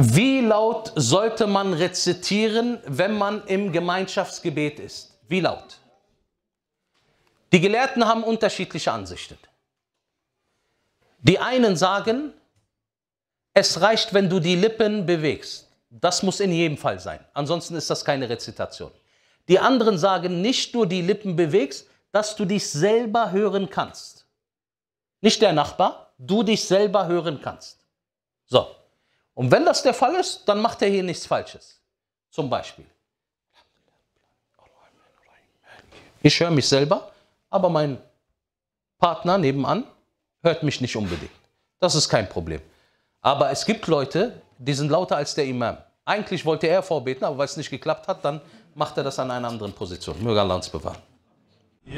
Wie laut sollte man rezitieren, wenn man im Gemeinschaftsgebet ist? Wie laut? Die Gelehrten haben unterschiedliche Ansichten. Die einen sagen, es reicht, wenn du die Lippen bewegst. Das muss in jedem Fall sein. Ansonsten ist das keine Rezitation. Die anderen sagen, nicht nur die Lippen bewegst, dass du dich selber hören kannst. Nicht der Nachbar, du dich selber hören kannst. So. Und wenn das der Fall ist, dann macht er hier nichts Falsches. Zum Beispiel. Ich höre mich selber, aber mein Partner nebenan hört mich nicht unbedingt. Das ist kein Problem. Aber es gibt Leute, die sind lauter als der Imam. Eigentlich wollte er vorbeten, aber weil es nicht geklappt hat, dann macht er das an einer anderen Position. Möge Allah uns bewahren. Ja,